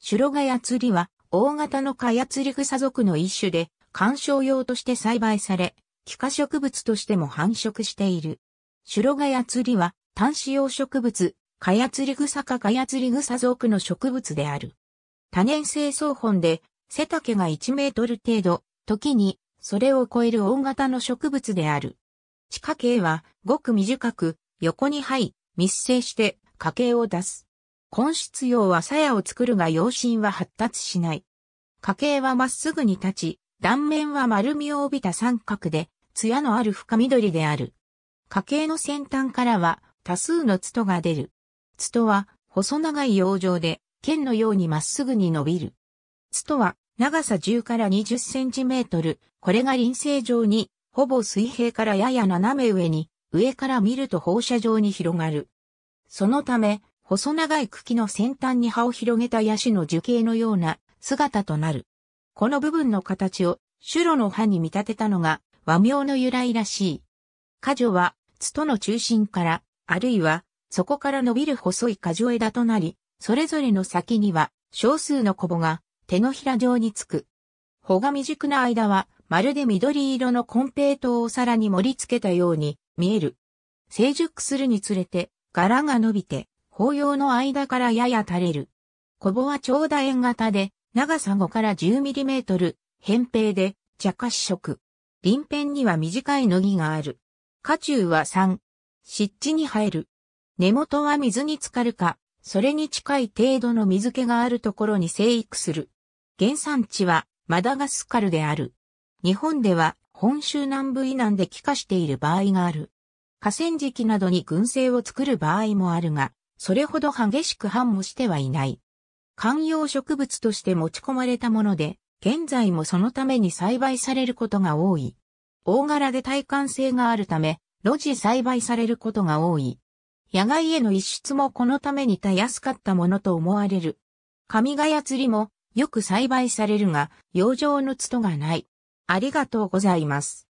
シュロガヤツリは、大型のカヤリグ草属の一種で、観賞用として栽培され、気化植物としても繁殖している。シュロガヤツリは、単子葉植物、カヤリグ草かカヤリグ草属の植物である。多年生草本で、背丈が1メートル程度、時に、それを超える大型の植物である。地下茎は、ごく短く、横に這い、密生して、家茎を出す。根室葉は鞘を作るが葉身は発達しない。花系はまっすぐに立ち、断面は丸みを帯びた三角で、艶のある深緑である。花系の先端からは多数のツトが出る。ツトは細長い葉状で、剣のようにまっすぐに伸びる。ツトは長さ10から20センチメートル、これが輪生状に、ほぼ水平からやや斜め上に、上から見ると放射状に広がる。そのため、細長い茎の先端に葉を広げたヤシの樹形のような姿となる。この部分の形をシュの葉に見立てたのが和名の由来らしい。果樹は、つとの中心から、あるいは、そこから伸びる細い果樹枝となり、それぞれの先には、少数のコボが、手のひら状につく。穂が未熟な間は、まるで緑色のコンペイトをお皿に盛り付けたように見える。成熟するにつれて、柄が伸びて、紅葉の間からやや垂れる。小ぼは長楕円型で、長さ5から10ミリメートル、扁平で、茶褐色。臨辺には短いのぎがある。下中は3。湿地に生える。根元は水に浸かるか、それに近い程度の水気があるところに生育する。原産地はマダガスカルである。日本では本州南部以南で帰化している場合がある。河川敷などに群生を作る場合もあるが、それほど激しく繁茂してはいない。観葉植物として持ち込まれたもので、現在もそのために栽培されることが多い。大柄で耐寒性があるため、露地栽培されることが多い。野外への一出もこのためにたやすかったものと思われる。神ヶ谷釣りもよく栽培されるが、養生のつとがない。ありがとうございます。